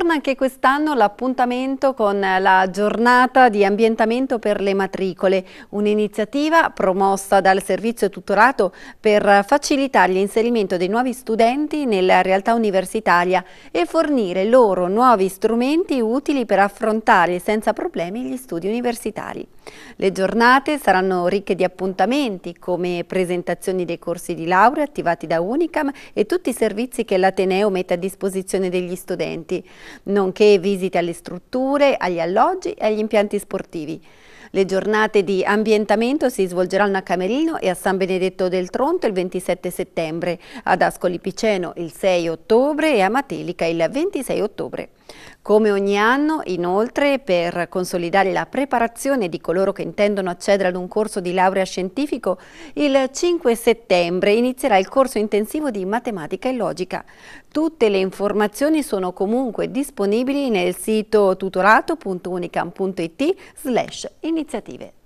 Torna anche quest'anno l'appuntamento con la giornata di ambientamento per le matricole, un'iniziativa promossa dal servizio tutorato per facilitare l'inserimento dei nuovi studenti nella realtà universitaria e fornire loro nuovi strumenti utili per affrontare senza problemi gli studi universitari. Le giornate saranno ricche di appuntamenti come presentazioni dei corsi di laurea attivati da Unicam e tutti i servizi che l'Ateneo mette a disposizione degli studenti, nonché visite alle strutture, agli alloggi e agli impianti sportivi. Le giornate di ambientamento si svolgeranno a Camerino e a San Benedetto del Tronto il 27 settembre, ad Ascoli Piceno il 6 ottobre e a Matelica il 26 ottobre. Come ogni anno, inoltre, per consolidare la preparazione di coloro che intendono accedere ad un corso di laurea scientifico, il 5 settembre inizierà il corso intensivo di matematica e logica. Tutte le informazioni sono comunque disponibili nel sito tutorato.unicam.it slash iniziative.